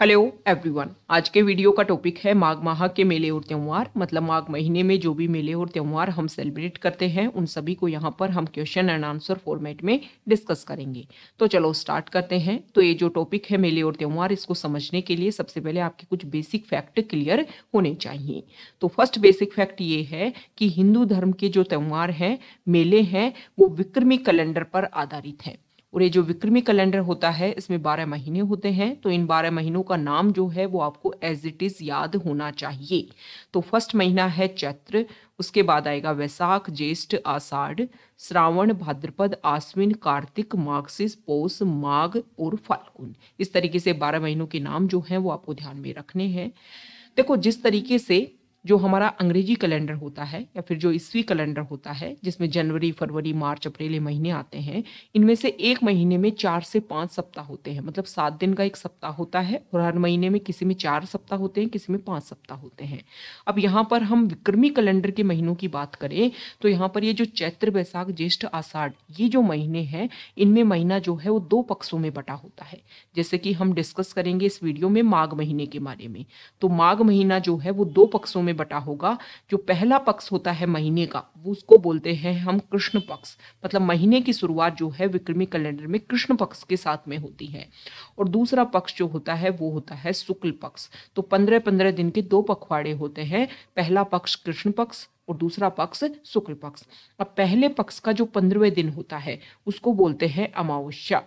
Hello everyone आज के video का टॉपिक है माघ माह के मेले और त्यौहार मतलब माघ महीने में जो भी मेले और त्यौहार हम सेलिब्रेट करते हैं उन सभी को यहाँ पर हम क्वेश्चन एंड आंसर फॉर्मेट में डिस्कस करेंगे तो चलो स्टार्ट करते हैं तो ये जो टॉपिक है मेले और त्यौहार इसको समझने के लिए सबसे पहले आपके कुछ बेसिक फैक्ट क्लियर होने चाहिए तो फर्स्ट बेसिक फैक्ट ये है कि हिंदू धर्म के जो त्यौहार हैं मेले हैं वो विक्रमी कैलेंडर पर आधारित हैं और ये जो विक्रमी कैलेंडर होता है इसमें बारह महीने होते हैं तो इन बारह महीनों का नाम जो है वो आपको एज इट इज़ याद होना चाहिए तो फर्स्ट महीना है चैत्र उसके बाद आएगा वैसाख ज्येष्ठ आषाढ़ श्रावण भाद्रपद आश्विन कार्तिक मार्क्सिस पौष माघ और फाल्गुन इस तरीके से बारह महीनों के नाम जो हैं वो आपको ध्यान में रखने हैं देखो जिस तरीके से जो हमारा अंग्रेजी कैलेंडर होता है या फिर जो ईस्वी कैलेंडर होता है जिसमें जनवरी फरवरी मार्च अप्रैल ये महीने आते हैं इनमें से एक महीने में चार से पाँच सप्ताह होते हैं मतलब सात दिन का एक सप्ताह होता है और हर महीने में किसी में चार सप्ताह होते हैं किसी में पाँच सप्ताह होते हैं अब यहाँ पर हम विक्रमी कैलेंडर के महीनों की बात करें तो यहाँ पर ये जो चैत्र बैसाख ज्येष्ठ आषाढ़ ये जो महीने हैं इनमें महीना जो है वो दो पक्षों में बटा होता है जैसे कि हम डिस्कस करेंगे इस वीडियो में माघ महीने के बारे में तो माघ महीना जो है वो दो पक्षों में में बटा होगा जो पहला पक्ष होता है महीने का उसको बोलते हैं हम कृष्ण पक्ष मतलब महीने की शुरुआत जो है विक्रमी कैलेंडर में कृष्ण पक्ष के साथ में होती है और दूसरा पक्ष जो होता है वो होता है शुक्ल पक्ष तो पंद्रह पंद्रह दिन के दो पखवाड़े होते हैं पहला पक्ष कृष्ण पक्ष और दूसरा पक्ष शुक्ल पक्ष अब पहले पक्ष का जो पंद्रहवें दिन होता है उसको बोलते हैं अमावस्या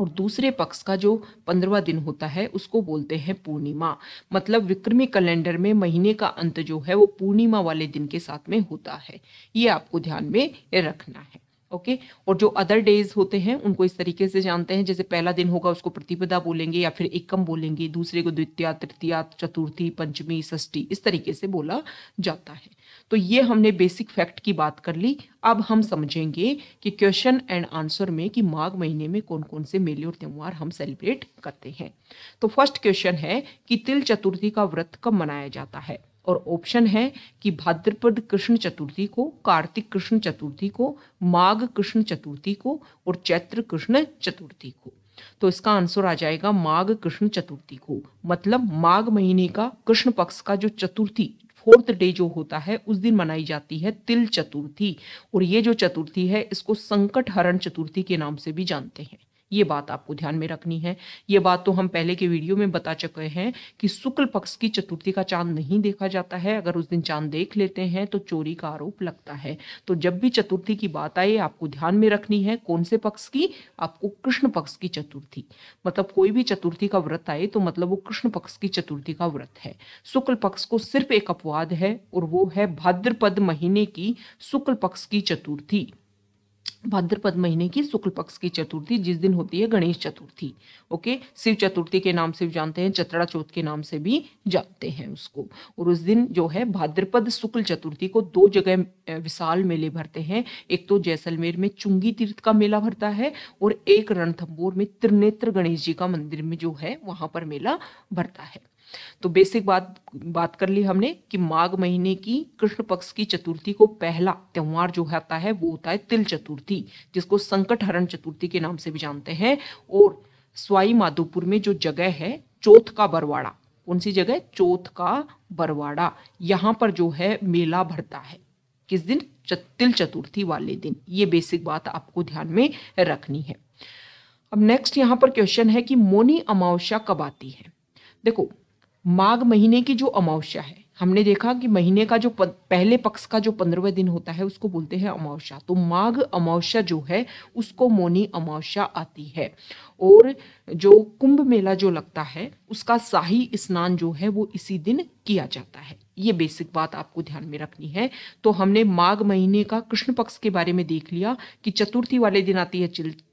और दूसरे पक्ष का जो पंद्रवा दिन होता है उसको बोलते हैं पूर्णिमा मतलब विक्रमी कैलेंडर में महीने का अंत जो है वो पूर्णिमा वाले दिन के साथ में होता है ये आपको ध्यान में रखना है ओके okay? और जो अदर डेज होते हैं उनको इस तरीके से जानते हैं जैसे पहला दिन होगा उसको प्रतिपदा बोलेंगे या फिर एकम बोलेंगे दूसरे को द्वितीया तृतीया चतुर्थी पंचमी षष्ठी इस तरीके से बोला जाता है तो ये हमने बेसिक फैक्ट की बात कर ली अब हम समझेंगे कि क्वेश्चन एंड आंसर में कि माघ महीने में कौन कौन से मेले और त्यौहार हम सेलिब्रेट करते हैं तो फर्स्ट क्वेश्चन है कि तिल चतुर्थी का व्रत कब मनाया जाता है और ऑप्शन है कि भाद्रपद कृष्ण चतुर्थी को कार्तिक कृष्ण चतुर्थी को माघ कृष्ण चतुर्थी को और चैत्र कृष्ण चतुर्थी को तो इसका आंसर आ जाएगा माघ कृष्ण चतुर्थी को मतलब माघ महीने का कृष्ण पक्ष का जो चतुर्थी फोर्थ डे जो होता है उस दिन मनाई जाती है तिल चतुर्थी और ये जो चतुर्थी है इसको संकट हरण चतुर्थी के नाम से भी जानते हैं ये बात आपको ध्यान में रखनी है ये बात तो हम पहले के वीडियो में बता चुके हैं कि शुक्ल पक्ष की चतुर्थी का चांद नहीं देखा जाता है अगर उस दिन चांद देख लेते हैं तो चोरी का आरोप लगता है तो जब भी चतुर्थी की बात आए आपको ध्यान में रखनी है कौन से पक्ष की आपको कृष्ण पक्ष की चतुर्थी मतलब कोई भी चतुर्थी का व्रत आए तो मतलब वो कृष्ण पक्ष की चतुर्थी का व्रत है शुक्ल पक्ष को सिर्फ एक अपवाद है और वो है भाद्रपद महीने की शुक्ल पक्ष की चतुर्थी भाद्रपद महीने की शुक्ल पक्ष की चतुर्थी जिस दिन होती है गणेश चतुर्थी ओके शिव चतुर्थी के नाम से भी जानते हैं चतरा चौथ के नाम से भी जानते हैं उसको और उस दिन जो है भाद्रपद शुक्ल चतुर्थी को दो जगह विशाल मेले भरते हैं एक तो जैसलमेर में चुंगी तीर्थ का मेला भरता है और एक रणथम्बोर में त्रिनेत्र गणेश जी का मंदिर में जो है वहां पर मेला भरता है तो बेसिक बात बात कर ली हमने कि माघ महीने की कृष्ण पक्ष की चतुर्थी को पहला त्यौहार जो होता है वो होता है तिल चतुर्थी जिसको संकट हरण चतुर्थी के नाम से भी जानते हैं और स्वाई माधोपुर में जो जगह है चौथ का बरवाड़ा कौन सी जगह चौथ का बरवाड़ा यहाँ पर जो है मेला भरता है किस दिन तिल चतुर्थी वाले दिन ये बेसिक बात आपको ध्यान में रखनी है अब नेक्स्ट यहाँ पर क्वेश्चन है कि मोनी अमावस्या कब आती है देखो माघ महीने की जो अमावस्या है हमने देखा कि महीने का जो पहले पक्ष का जो पंद्रहवें दिन होता है उसको बोलते हैं अमावस्या तो माघ अमावस्या जो है उसको मोनी अमावस्या आती है और जो कुंभ मेला जो लगता है उसका शाही स्नान जो है वो इसी दिन किया जाता है ये बेसिक बात आपको ध्यान में रखनी है तो हमने माघ महीने का कृष्ण पक्ष के बारे में देख लिया कि चतुर्थी वाले दिन आती है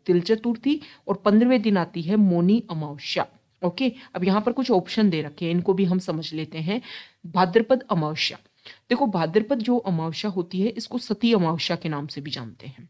तिल चतुर्थी और पंद्रहवें दिन आती है मोनी अमावस्या ओके अब यहाँ पर कुछ ऑप्शन दे रखे हैं इनको भी हम समझ लेते हैं भाद्रपद अमावस्या देखो भाद्रपद जो अमावस्या होती है इसको सती अमावस्या के नाम से भी जानते हैं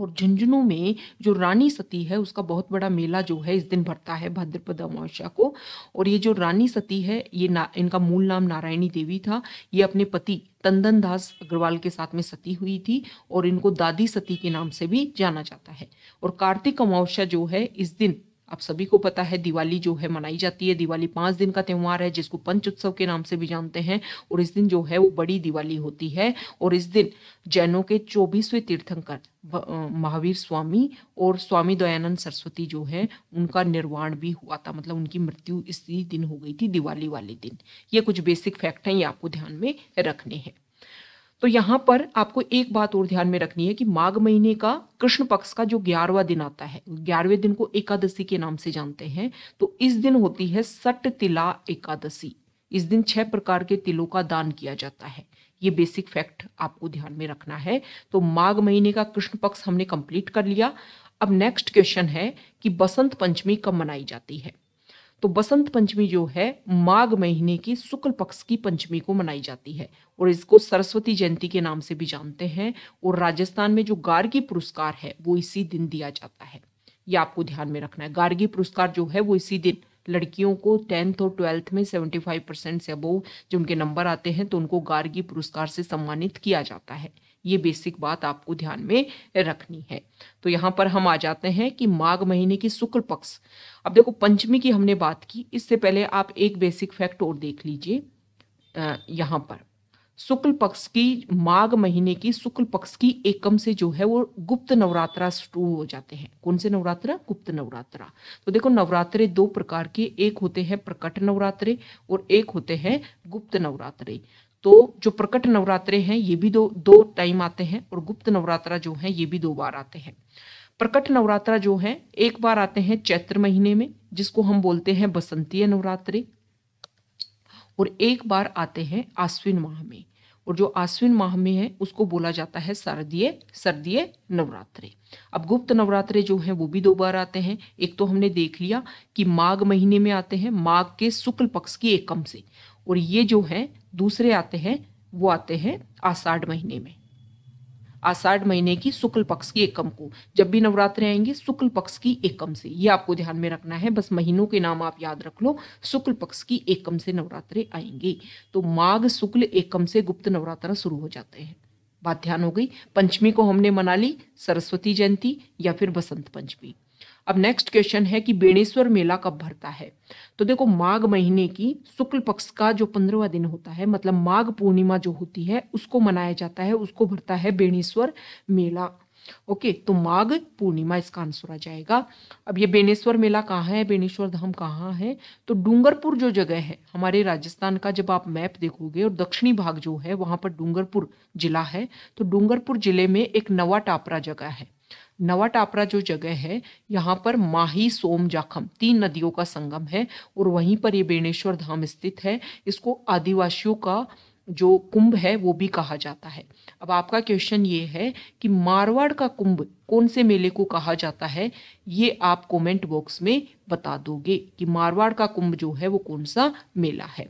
और झुंझुनू में जो रानी सती है उसका बहुत बड़ा मेला जो है इस दिन भरता है भाद्रपद अमावस्या को और ये जो रानी सती है ये ना इनका मूल नाम नारायणी देवी था ये अपने पति तंदन दास अग्रवाल के साथ में सती हुई थी और इनको दादी सती के नाम से भी जाना जाता है और कार्तिक अमावस्या जो है इस दिन आप सभी को पता है दिवाली जो है मनाई जाती है दिवाली पाँच दिन का त्यौहार है जिसको पंच उत्सव के नाम से भी जानते हैं और इस दिन जो है वो बड़ी दिवाली होती है और इस दिन जैनों के चौबीसवें तीर्थंकर महावीर स्वामी और स्वामी दयानंद सरस्वती जो है उनका निर्वाण भी हुआ था मतलब उनकी मृत्यु इसी दिन हो गई थी दिवाली वाले दिन ये कुछ बेसिक फैक्ट हैं ये आपको ध्यान में रखने हैं तो यहाँ पर आपको एक बात और ध्यान में रखनी है कि माघ महीने का कृष्ण पक्ष का जो ग्यारहवा दिन आता है ग्यारहवें दिन को एकादशी के नाम से जानते हैं तो इस दिन होती है सट तिला एकादशी इस दिन छह प्रकार के तिलों का दान किया जाता है ये बेसिक फैक्ट आपको ध्यान में रखना है तो माघ महीने का कृष्ण पक्ष हमने कंप्लीट कर लिया अब नेक्स्ट क्वेश्चन है कि बसंत पंचमी कब मनाई जाती है तो बसंत पंचमी जो है माघ महीने की शुक्ल पक्ष की पंचमी को मनाई जाती है और इसको सरस्वती जयंती के नाम से भी जानते हैं और राजस्थान में जो गार्गी पुरस्कार है वो इसी दिन दिया जाता है ये आपको ध्यान में रखना है गार्गी पुरस्कार जो है वो इसी दिन लड़कियों को टेंथ और ट्वेल्थ में सेवेंटी फाइव परसेंट से अबोव जो उनके नंबर आते हैं तो उनको गार्गी पुरस्कार से सम्मानित किया जाता है ये बेसिक बात आपको ध्यान में रखनी है तो यहाँ पर हम आ जाते हैं कि माघ महीने की शुक्ल पक्ष अब देखो पंचमी की हमने बात की इससे पहले आप एक बेसिक फैक्ट और देख लीजिए यहाँ पर शुक्ल पक्ष की माघ महीने की शुक्ल पक्ष की एकम से जो है वो गुप्त नवरात्रा शुरू हो जाते हैं कौन से नवरात्रा गुप्त नवरात्रा तो देखो नवरात्रे दो प्रकार के एक होते हैं प्रकट नवरात्रे और एक होते हैं गुप्त नवरात्रे तो जो प्रकट नवरात्रे हैं ये भी दो दो टाइम आते हैं और गुप्त नवरात्रा जो है ये भी दो बार आते हैं प्रकट नवरात्रा जो है एक बार आते हैं चैत्र महीने में जिसको हम बोलते हैं बसंतीय नवरात्रे और एक बार आते हैं आश्विन माह में और जो आश्विन माह में है उसको बोला जाता है शारदीय सर्दीय नवरात्रे अब गुप्त नवरात्रे जो हैं वो भी दो बार आते हैं एक तो हमने देख लिया कि माघ महीने में आते हैं माघ के शुक्ल पक्ष की एकम से और ये जो है दूसरे आते हैं वो आते हैं आषाढ़ महीने में आषाढ़ महीने की शुक्ल पक्ष की एकम को जब भी नवरात्र आएंगे शुक्ल पक्ष की एकम से ये आपको ध्यान में रखना है बस महीनों के नाम आप याद रख लो शुक्ल पक्ष की एकम से नवरात्रे आएंगे तो माघ शुक्ल एकम से गुप्त नवरात्र शुरू हो जाते हैं बात ध्यान हो गई पंचमी को हमने मना ली सरस्वती जयंती या फिर बसंत पंचमी अब नेक्स्ट क्वेश्चन है कि बेणेश्वर मेला कब भरता है तो देखो माघ महीने की शुक्ल पक्ष का जो पंद्रवा दिन होता है मतलब माघ पूर्णिमा जो होती है उसको मनाया जाता है उसको भरता है बेणेश्वर मेला ओके तो माघ पूर्णिमा इसका आंसर आ जाएगा अब ये बेनेश्वर मेला कहाँ है बेनेश्वर धाम कहाँ है तो डूंगरपुर जो जगह है हमारे राजस्थान का जब आप मैप देखोगे और दक्षिणी भाग जो है वहाँ पर डूंगरपुर जिला है तो डूंगरपुर जिले में एक नवा टापरा जगह है नवा टापरा जो जगह है यहाँ पर माही सोम जाखम तीन नदियों का संगम है और वहीं पर ये बेणेश्वर धाम स्थित है इसको आदिवासियों का जो कुंभ है वो भी कहा जाता है अब आपका क्वेश्चन ये है कि मारवाड़ का कुंभ कौन से मेले को कहा जाता है ये आप कमेंट बॉक्स में बता दोगे कि मारवाड़ का कुंभ जो है वो कौन सा मेला है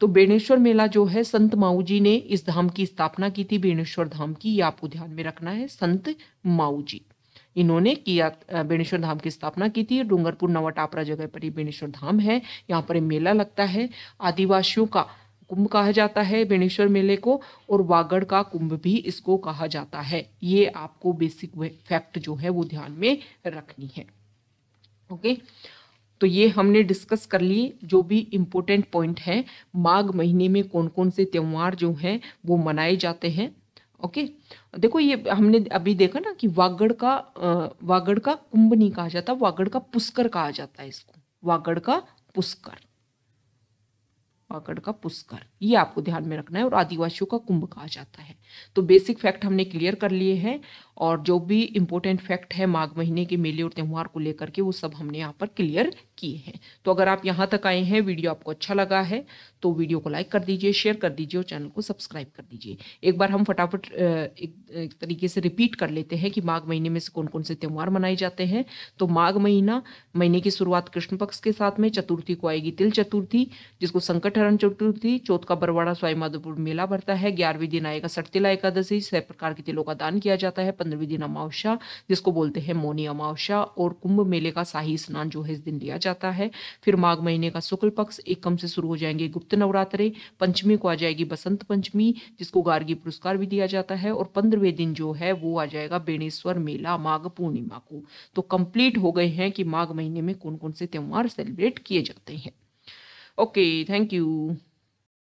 तो बेणेश्वर मेला जो है संत माऊ जी ने इस धाम की स्थापना की थी बेणेश्वर धाम की ये आपको ध्यान में रखना है संत माऊ जी इन्होंने किया बेणेश्वर धाम की स्थापना की थी डूंगरपुर नवाटापरा जगह पर ही बेणेश्वर धाम है यहाँ पर मेला लगता है आदिवासियों का कुंभ कहा जाता है बेणेश्वर मेले को और वागड़ का कुंभ भी इसको कहा जाता है ये आपको बेसिक फैक्ट जो है वो ध्यान में रखनी है ओके तो ये हमने डिस्कस कर लिए जो भी इम्पोर्टेंट पॉइंट है माघ महीने में कौन कौन से त्यौहार जो हैं वो मनाए जाते हैं ओके देखो ये हमने अभी देखा ना कि वागड़ का वागड़ का कुंभ नहीं कहा जाता वागड़ का पुष्कर कहा जाता है इसको वागड़ का पुष्कर वागड़ का पुष्कर ये आपको ध्यान में रखना है और आदिवासियों का कुंभ कहा जाता है तो बेसिक फैक्ट हमने क्लियर कर लिए हैं और जो भी इम्पोर्टेंट फैक्ट है माघ महीने के मेले और त्यौहार को लेकर के वो सब हमने यहाँ पर क्लियर किए हैं तो अगर आप यहाँ तक आए हैं वीडियो आपको अच्छा लगा है तो वीडियो को लाइक कर दीजिए शेयर कर दीजिए और चैनल को सब्सक्राइब कर दीजिए एक बार हम फटाफट एक, तरीके से रिपीट कर लेते हैं कि माघ महीने में से कौन कौन से त्यौहार मनाए जाते हैं तो माघ महीना महीने की शुरुआत कृष्ण पक्ष के साथ में चतुर्थी को आएगी तिल चतुर्थी जिसको संकट हरण चतुर्थी चौथ का बरवाड़ा स्वाई माधोपुर मेला भरता है ग्यारहवीं दिन आएगा सटतिला एकादशी सह प्रकार के तिलों का दान किया जाता है पंद्रहवीं दिन अमावस्या जिसको बोलते हैं मोनी अमावस्या और कुंभ मेले का शाही स्नान जो है इस दिन लिया जाता है फिर माघ महीने का शुक्ल पक्ष एकम से शुरू हो जाएंगे गुप्त नवरात्रे पंचमी को आ जाएगी बसंत पंचमी जिसको गार्गी पुरस्कार भी दिया जाता है और पंद्रहवें दिन जो है वो आ जाएगा बेणेश्वर मेला माघ पूर्णिमा को तो कंप्लीट हो गए हैं कि माघ महीने में कौन कौन से त्यौहार सेलिब्रेट किए जाते हैं ओके थैंक यू